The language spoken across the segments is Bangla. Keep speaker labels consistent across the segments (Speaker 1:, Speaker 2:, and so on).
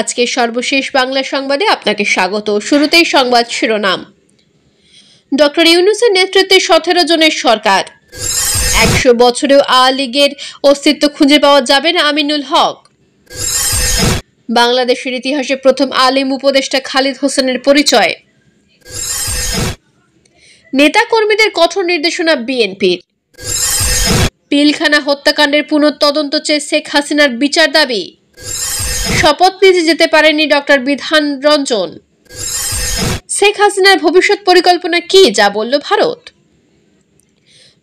Speaker 1: আজকে সর্বশেষ বাংলা সংবাদে আপনাকে স্বাগত শুরুতেই সংবাদ শিরোনাম ডক্টর ইউনুসের নেতৃত্বে সতেরো জনের সরকার একশো বছরেও আওয়ামী লীগের অস্তিত্ব খুঁজে পাওয়া যাবে না আমিনুল হক বাংলাদেশের ইতিহাসে প্রথম আলিম উপদেষ্টা খালিদ হোসেনের পরিচয় নেতা কর্মীদের কঠোর নির্দেশনা বিএনপির পিলখানা হত্যাকাণ্ডের তদন্ত চেয়ে শেখ হাসিনার বিচার দাবি শপথ নিতে যেতে পারেনি ডক্টর বিধান রঞ্জন শেখ হাসিনার ভবিষ্যৎ পরিকল্পনা কি যা বলল ভারত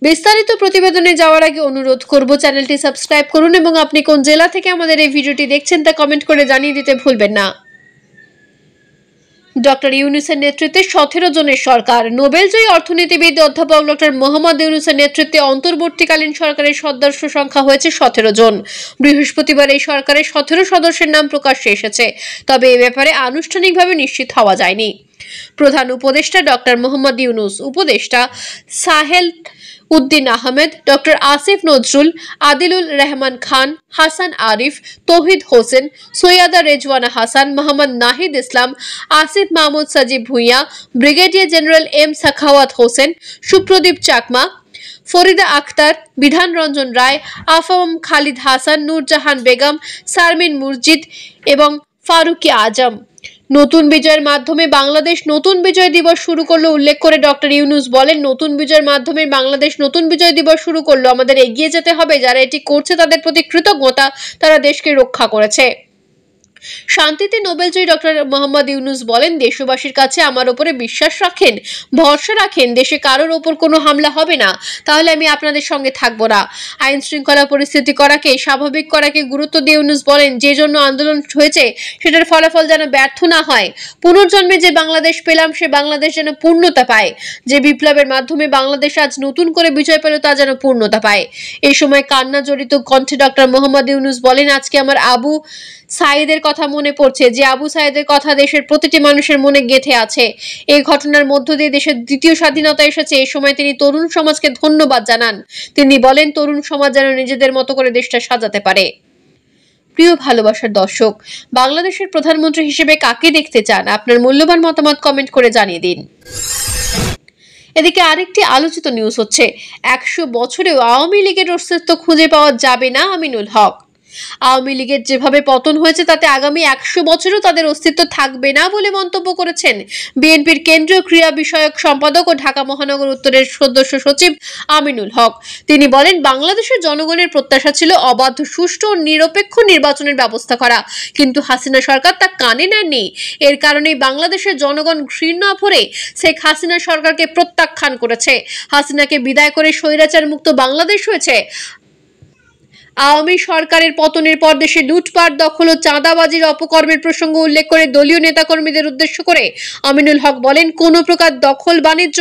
Speaker 1: বিস্তারিত প্রতিবেদনে যাওয়ার আগে অনুরোধ করব চ্যানেলটি সাবস্ক্রাইব করুন এবং আপনি কোন জেলা থেকে আমাদের এই ভিডিওটি দেখছেন তা কমেন্ট করে জানিয়ে দিতে ভুলবেন না ডক্টর ইউনুসের নেতৃত্বে সতেরো জনের সরকার নোবেলজয়ী অর্থনীতিবিদ অধ্যাপক ডক্টর মোহাম্মদ ইউনুসের নেতৃত্বে অন্তর্বর্তীকালীন সরকারের সদস্য সংখ্যা হয়েছে সতেরো জন বৃহস্পতিবার এই সরকারের সতেরো সদস্যের নাম প্রকাশ্যে এসেছে তবে এ ব্যাপারে আনুষ্ঠানিকভাবে নিশ্চিত হওয়া যায়নি প্রধান উপদেষ্টা ডক্টর মোহাম্মদ ইউনুস উপদেষ্টা Sahel Uddin Ahmed doctor Asif Nazrul Adilur Rahman Khan Hasan Arif Touhid Hossain Syeda Rizwana Hasan Mohammad Nahid Islam Asif Mahmud Sajib Bhuiyan brigadier general M Sakhawat Hossain Supradip Chakma Farida Akhtar Bidhan Ranjan রায় আফাম খালিদ হাসান নূরজাহান বেগম সারমিন মুরজিদ এবং ফারুকি আজম নতুন বিজয়ের মাধ্যমে বাংলাদেশ নতুন বিজয় দিবস শুরু করলো উল্লেখ করে ডক্টর ইউনুস বলেন নতুন বিজয়ের মাধ্যমে বাংলাদেশ নতুন বিজয় দিবস শুরু করলো আমাদের এগিয়ে যেতে হবে যারা এটি করছে তাদের প্রতি কৃতজ্ঞতা তারা দেশকে রক্ষা করেছে শান্তিতে নোবেলজয়ী ডক্টর মোহাম্মদ ইউনুস বলেন দেশবাসীর কাছে আমার ওপরে বিশ্বাস রাখেন ভরসা রাখেন দেশে কারোর ওপর কোনো হামলা হবে না তাহলে আমি আপনাদের সঙ্গে থাকব না আইন শৃঙ্খলা পরিস্থিতি করাকে স্বাভাবিক করাকে গুরুত্ব দিয়ে ইউনুস বলেন যে জন্য আন্দোলন হয়েছে সেটার ফলাফল যেন ব্যর্থ না হয় পুনর্জন্মে যে বাংলাদেশ পেলাম সে বাংলাদেশ যেন পূর্ণতা পায় যে বিপ্লবের মাধ্যমে বাংলাদেশ আজ নতুন করে বিজয় পেল তা যেন পূর্ণতা পায় এই সময় কান্না জড়িত কণ্ঠে ডক্টর মোহাম্মদ ইউনুস বলেন আজকে আমার আবু সাইদের কথা কথা মনে পড়ছে যে আবু সাহেদের কথা দেশের প্রতিটি মানুষের মনে গেঁথে আছে এই ঘটনার মধ্য দিয়ে দেশের দ্বিতীয় স্বাধীনতা এসেছে এই সময় তিনি তরুণ সমাজকে ধন্যবাদ জানান তিনি বলেন তরুণ সমাজ যেন নিজেদের মতো করে দেশটা সাজাতে পারে প্রিয় ভালোবাসার দর্শক বাংলাদেশের প্রধানমন্ত্রী হিসেবে কাকে দেখতে চান আপনার মূল্যবান মতামত কমেন্ট করে জানিয়ে দিন এদিকে আরেকটি আলোচিত নিউজ হচ্ছে একশো বছরেও আওয়ামী লীগের অস্তিত্ব খুঁজে পাওয়া যাবে না আমিনুল হক আওয়ামী লীগের যেভাবে পতন হয়েছে তাতে আগামী একশো বছরও তাদের অস্তিত্ব থাকবে না বলে মন্তব্য করেছেন বিএনপির কেন্দ্রীয় ক্রীড়া বিষয়ক সম্পাদক ও ঢাকা মহানগর উত্তরের সদস্য সচিব আমিনুল হক তিনি বলেন বাংলাদেশের জনগণের প্রত্যাশা ছিল অবাধ সুষ্ঠু ও নিরপেক্ষ নির্বাচনের ব্যবস্থা করা কিন্তু হাসিনা সরকার তা কানে নেননি এর কারণে বাংলাদেশের জনগণ ঘৃণা ভরে শেখ হাসিনা সরকারকে প্রত্যাখ্যান করেছে হাসিনাকে বিদায় করে স্বৈরাচার মুক্ত বাংলাদেশ হয়েছে আওয়ামী সরকারের পতনের পর দেশে লুটপাট দখল ও চাঁদাবাজির অপকর্মের প্রসঙ্গ উল্লেখ করে দলীয় নেতাকর্মীদের উদ্দেশ্য করে আমিনুল হক বলেন কোনো প্রকার দখল বাণিজ্য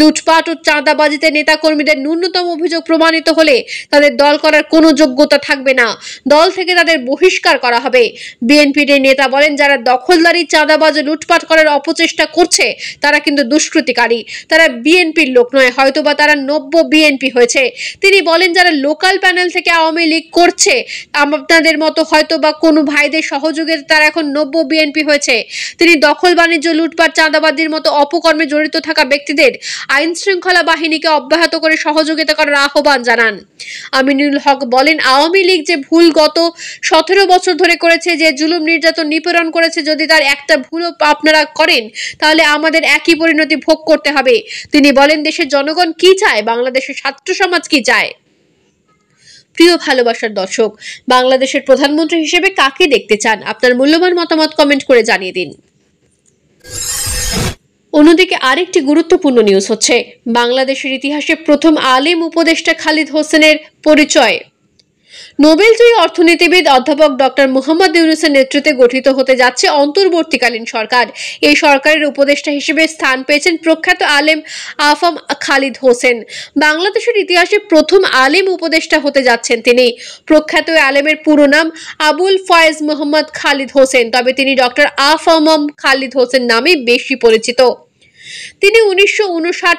Speaker 1: লুটপাট ও চাঁদাবাজিতে নেতাকর্মীদের ন্যূনতম অভিযোগ প্রমাণিত হলে তাদের দল করার কোনো যোগ্যতা থাকবে না দল থেকে তাদের বহিষ্কার করা হবে বিএনপির নেতা বলেন যারা দখলদারি চাঁদাবাজ লুটপাট করার অপচেষ্টা করছে তারা কিন্তু দুষ্কৃতিকারী তারা বিএনপির লোক নয় হয়তোবা তারা নব্য বিএনপি হয়েছে তিনি বলেন যারা লোকাল প্যানেল থেকে আওয়ামী লীগ করছে আপনাদের মতো হয়তো বা কোনো ভাইদের সহযোগে তারা এখন নব্য বিএনপি হয়েছে তিনি দখল বাণিজ্য লুটপাট চাঁদাবাদির মতো অপকর্মে জড়িত থাকা ব্যক্তিদের আইন শৃঙ্খলা বাহিনীকে অব্যাহত করে সহযোগিতা করার আহ্বান জানান আমিনুল হক বলেন আওয়ামী লীগ যে ভুল গত সতেরো বছর ধরে করেছে যে জুলুম নির্যাতন নিপীড়ন করেছে যদি তার একটা ভুলও আপনারা করেন তাহলে আমাদের একই পরিণতি ভোগ করতে হবে তিনি বলেন দেশের জনগণ কি চায় বাংলাদেশের ছাত্র সমাজ কি চায় প্রিয় ভালোবাসার দর্শক বাংলাদেশের প্রধানমন্ত্রী হিসেবে কাকে দেখতে চান আপনার মূল্যবান মতামত কমেন্ট করে জানিয়ে দিন অন্যদিকে আরেকটি গুরুত্বপূর্ণ নিউজ হচ্ছে বাংলাদেশের ইতিহাসে প্রথম আলেম উপদেষ্টা খালিদ হোসেনের পরিচয় নোবেলজয়ী অর্থনীতিবিদ অধ্যাপক ডক্টর মোহাম্মদ ইউনুসের নেতৃত্বে গঠিত হতে যাচ্ছে অন্তর্বর্তীকালীন সরকার এই সরকারের উপদেষ্টা হিসেবে স্থান পেয়েছেন প্রখ্যাত আলেম আফাম খালিদ হোসেন বাংলাদেশের ইতিহাসে প্রথম আলেম উপদেষ্টা হতে যাচ্ছেন তিনি প্রখ্যাত আলেমের পুরো নাম আবুল ফয়েজ মোহাম্মদ খালিদ হোসেন তবে তিনি ডক্টর আফাম খালিদ হোসেন নামে বেশি পরিচিত তিনি উনিশশো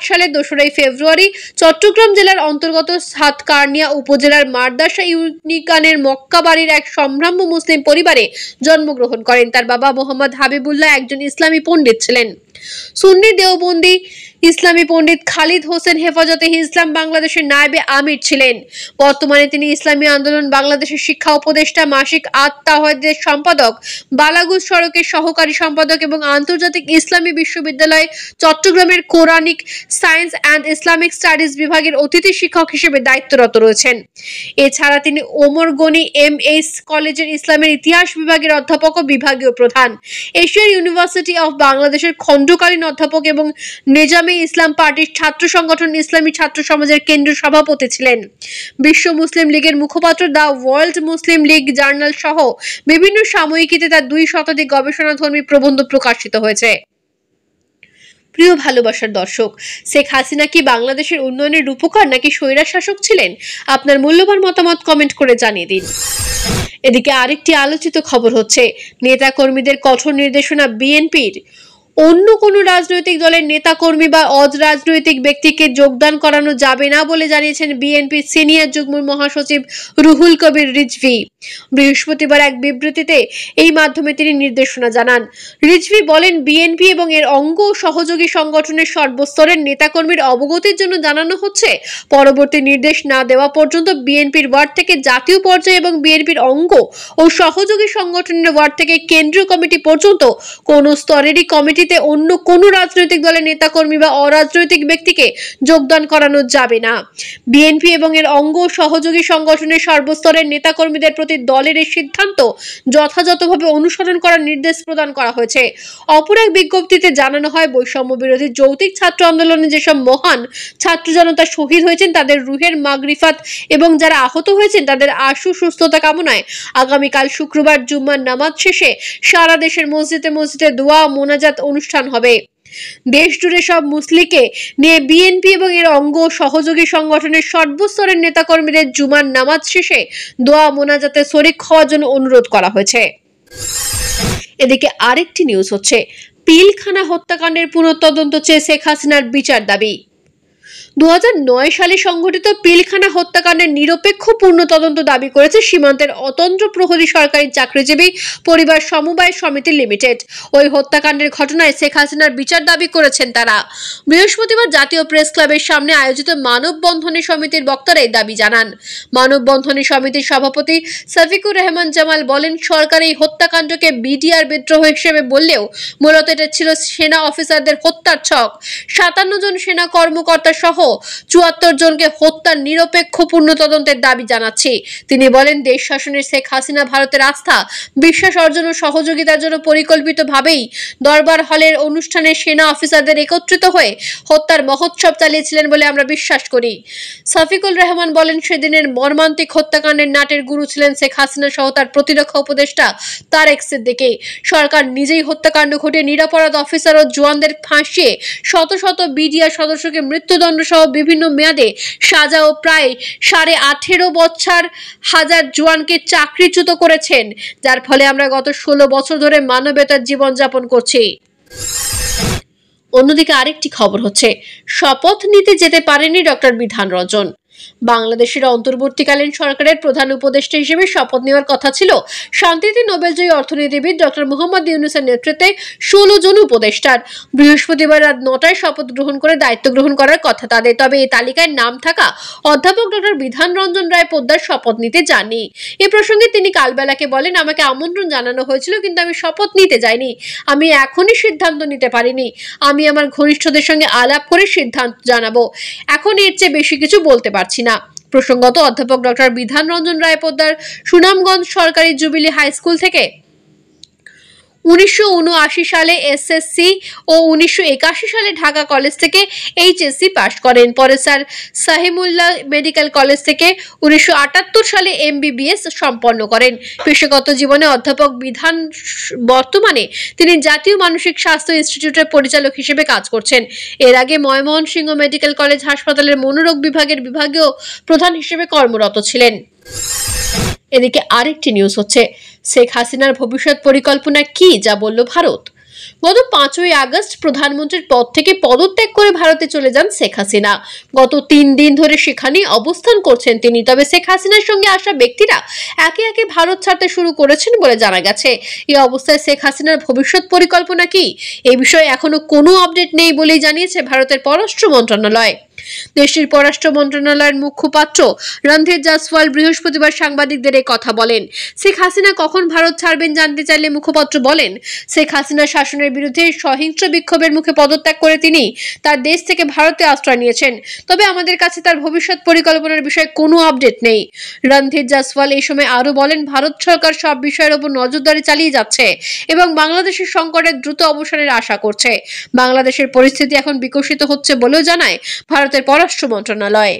Speaker 1: সালের দোসরাই ফেব্রুয়ারি চট্টগ্রাম জেলার অন্তর্গত সাতকার্নিয়া উপজেলার মারদাসা ইউনিকানের মক্কাবাড়ির এক সম্ভ্রাম্য মুসলিম পরিবারে জন্মগ্রহণ করেন তার বাবা মোহাম্মদ হাবিবুল্লাহ একজন ইসলামী পণ্ডিত ছিলেন সুন্নি দেওবন্দি ইসলামী পণ্ডিত খালিদ হোসেন হেফাজতে ইসলাম বাংলাদেশের নায়বে আমির ছিলেন বর্তমানে তিনি ইসলামী আন্দোলন বাংলাদেশের শিক্ষা উপদেষ্টা মাসিক আত্মাহদের সম্পাদক বালাগুজ সড়কের সহকারী সম্পাদক এবং আন্তর্জাতিক ইসলামী বিশ্ববিদ্যালয় চট্টগ্রামের Quranic science and Islamic studies বিভাগের অতিথি শিক্ষক হিসেবে দায়িত্বরত রয়েছেন এছাড়া তিনি ওমরগনি এম এস কলেজের ইসলামের ইতিহাস বিভাগের অধ্যাপক ও বিভাগীয় প্রধান এশিয়ার ইউনিভার্সিটি অফ বাংলাদেশের খণ্ড যুদ্ধকালীন অধ্যাপক এবং নেজামে ইসলাম পার্টির ছাত্র সংগঠন ইসলামী ছাত্র সমাজের কেন্দ্রীয় সভাপতি ছিলেন বিশ্ব মুসলিম লীগের মুখপাত্র the World Muslim League journal সহ বিভিন্ন সাময়িকীতে তার দুই শতাধিক গবেষণাধর্মী প্রবন্ধ প্রকাশিত হয়েছে প্রিয় ভালোবাসার দর্শক শেখ হাসিনা কি বাংলাদেশের উন্নয়নের রূপকার নাকি স্বৈরা শাসক ছিলেন আপনার মূল্যবান মতামত কমেন্ট করে জানিয়ে দিন এদিকে আরেকটি আলোচিত খবর হচ্ছে নেতা কর্মীদের কঠোর নির্দেশনা বিএনপির অন্য কোনো রাজনৈতিক দলের নেতাকর্মী বা অজ রাজনৈতিক ব্যক্তিকে যোগদান করানো যাবে না বলে জানিয়েছেন বিএনপি সিনিয়র যুগ্ম মহাসচিব রুহুল কবির রিজভি বৃহস্পতিবার এক বিবৃতিতে এই মাধ্যমে তিনি নির্দেশনা জানান রিজভি বলেন বিএনপি এবং এর অঙ্গ সহযোগী সংগঠনের সর্বস্তরের নেতাকর্মীর অবগতির জন্য জানানো হচ্ছে পরবর্তী নির্দেশ না দেওয়া পর্যন্ত বিএনপির ওয়ার্ড থেকে জাতীয় পর্যায়ে এবং বিএনপির অঙ্গ ও সহযোগী সংগঠনের ওয়ার্ড থেকে কেন্দ্রীয় কমিটি পর্যন্ত কোন স্তরেরই কমিটি রাজনীতিতে অন্য কোনো রাজনৈতিক দলের নেতাকর্মী বা অরাজনৈতিক ব্যক্তিকে যোগদান করানো যাবে না বিএনপি এবং এর অঙ্গ সহযোগী সংগঠনের সর্বস্তরের নেতাকর্মীদের প্রতি দলের এই সিদ্ধান্ত যথাযথভাবে অনুসরণ করার নির্দেশ প্রদান করা হয়েছে অপর এক বিজ্ঞপ্তিতে জানানো হয় বৈষম্য বিরোধী যৌতিক ছাত্র আন্দোলনে যেসব মহান ছাত্র জনতা শহীদ হয়েছেন তাদের রুহের মাগরিফাত এবং যারা আহত হয়েছেন তাদের আশু সুস্থতা কামনায় আগামীকাল শুক্রবার জুম্মার নামাজ শেষে সারা দেশের মসজিদে মসজিদে দোয়া মোনাজাত অনুষ্ঠান হবে দেশ জুড়ে সব মুসলিকে নিয়ে বিএনপি এবং এর অঙ্গ সহযোগী সংগঠনের সর্বস্তরের নেতাকর্মীদের জুমার নামাজ শেষে দোয়া মোনাজাতে শরিক হওয়ার জন্য অনুরোধ করা হয়েছে এদিকে আরেকটি নিউজ হচ্ছে পিলখানা হত্যাকাণ্ডের পুনঃতদন্ত চেয়ে শেখ হাসিনার বিচার দাবি দু সালে সংঘটিত পিলখানা হত্যাকাণ্ডের নিরপেক্ষ পূর্ণ তদন্ত দাবি করেছে সীমান্তের অতন্ত্র প্রহরী সরকারি চাকরিজীবী পরিবার সমবায় সমিতি লিমিটেড ওই হত্যাকাণ্ডের ঘটনায় শেখ হাসিনার বিচার দাবি করেছেন তারা বৃহস্পতিবার জাতীয় প্রেস ক্লাবের সামনে আয়োজিত মানববন্ধনী সমিতির বক্তারা এই দাবি জানান মানববন্ধনী সমিতির সভাপতি সাফিকুর রহমান জামাল বলেন সরকার এই হত্যাকাণ্ডকে বিডিআর বিদ্রোহ হিসেবে বললেও মূলত এটা ছিল সেনা অফিসারদের হত্যার ছক সাতান্ন জন সেনা কর্মকর্তা সহ চুয়াত্তর জনকে হত্যার নিরপেক্ষ পূর্ণ তদন্তের দাবি জানাচ্ছি তিনি বলেন দেশ শাসনের শেখ হাসিনা ভারতের আস্থা বিশ্বাস অর্জন ও সহযোগিতার জন্য পরিকল্পিতভাবেই দরবার হলের অনুষ্ঠানে সেনা অফিসারদের একত্রিত হয়ে হত্যার মহোৎসব চালিয়েছিলেন বলে আমরা বিশ্বাস করি সাফিকুল রহমান বলেন সেদিনের মর্মান্তিক হত্যাকাণ্ডের নাটের গুরু ছিলেন শেখ হাসিনা সহ তার প্রতিরক্ষা উপদেষ্টা তার এক্সের দিকে সরকার নিজেই হত্যাকাণ্ড ঘটে নিরাপরাধ অফিসার ও জওয়ানদের ফাঁসিয়ে শত শত বিডিআর সদস্যকে মৃত্যুদণ্ড সহ বিভিন্ন মেয়াদে সাজা ও প্রায় সাড়ে আঠেরো বছর হাজার জোয়ানকে চাকরিচ্যুত করেছেন যার ফলে আমরা গত ষোলো বছর ধরে মানবতার জীবনযাপন করছি অন্যদিকে আরেকটি খবর হচ্ছে শপথ নিতে যেতে পারেনি ডক্টর বিধান রজন বাংলাদেশের অন্তর্বর্তীকালীন সরকারের প্রধান উপদেষ্টা হিসেবে শপথ নেওয়ার কথা ছিল শান্তিতে নোবেলজয়ী অর্থনীতিবিদ ডক্টর মোহাম্মদ ইউনুসের নেতৃত্বে ষোলো জন উপদেষ্টার বৃহস্পতিবার রাত নটায় শপথ গ্রহণ করে দায়িত্ব গ্রহণ করার কথা তাদের তবে এই তালিকায় নাম থাকা অধ্যাপক ডক্টর বিধান রঞ্জন রায় পোদ্দার শপথ নিতে যাননি এ প্রসঙ্গে তিনি কালবেলাকে বলেন আমাকে আমন্ত্রণ জানানো হয়েছিল কিন্তু আমি শপথ নিতে যাইনি আমি এখনই সিদ্ধান্ত নিতে পারিনি আমি আমার ঘনিষ্ঠদের সঙ্গে আলাপ করে সিদ্ধান্ত জানাবো এখন এর চেয়ে বেশি কিছু বলতে পারি পারছি না প্রসঙ্গত অধ্যাপক ডক্টর বিধান রঞ্জন রায় পোদ্দার সুনামগঞ্জ সরকারি জুবিলি হাই স্কুল থেকে উনিশশো সালে এসএসসি ও উনিশশো সালে ঢাকা কলেজ থেকে এইচএসসি পাশ করেন পরে স্যার সাহিমুল্লাহ মেডিকেল কলেজ থেকে উনিশশো সালে এমবিবিএস সম্পন্ন করেন পেশাগত জীবনে অধ্যাপক বিধান বর্তমানে তিনি জাতীয় মানসিক স্বাস্থ্য ইনস্টিটিউটের পরিচালক হিসেবে কাজ করছেন এর আগে ময়মনসিংহ মেডিকেল কলেজ হাসপাতালের মনোরোগ বিভাগের বিভাগীয় প্রধান হিসেবে কর্মরত ছিলেন এদিকে আরেকটি নিউজ হচ্ছে শেখ হাসিনার ভবিষ্যৎ পরিকল্পনা কি যা বলল ভারত গত পাঁচই আগস্ট প্রধানমন্ত্রীর পদ থেকে পদত্যাগ করে ভারতে চলে যান শেখ হাসিনা গত তিন দিন ধরে সেখানে অবস্থান করছেন তিনি তবে শেখ হাসিনার সঙ্গে আসা ব্যক্তিরা একে একে ভারত ছাড়তে শুরু করেছেন বলে জানা গেছে এই অবস্থায় শেখ হাসিনার ভবিষ্যৎ পরিকল্পনা কি এ বিষয়ে এখনো কোনো আপডেট নেই বলেই জানিয়েছে ভারতের পররাষ্ট্র মন্ত্রণালয় দেশটির পররাষ্ট্র মন্ত্রণালয়ের মুখপাত্র রণধীর জাসওয়াল বৃহস্পতিবার সাংবাদিকদের এই কথা বলেন শেখ হাসিনা কখন ভারত ছাড়বেন জানতে চাইলে মুখপাত্র বলেন শেখ হাসিনা শাসনের বিরুদ্ধে সহিংস বিক্ষোভের মুখে পদত্যাগ করে তিনি তার দেশ থেকে ভারতে আশ্রয় নিয়েছেন তবে আমাদের কাছে তার ভবিষ্যৎ পরিকল্পনার বিষয়ে কোনো আপডেট নেই রণধীর জাসওয়াল এই সময় আরও বলেন ভারত সরকার সব বিষয়ের ওপর নজরদারি চালিয়ে যাচ্ছে এবং বাংলাদেশের সংকটের দ্রুত অবসানের আশা করছে বাংলাদেশের পরিস্থিতি এখন বিকশিত হচ্ছে বলেও জানায় ভারত ভারতের পররাষ্ট্র মন্ত্রণালয়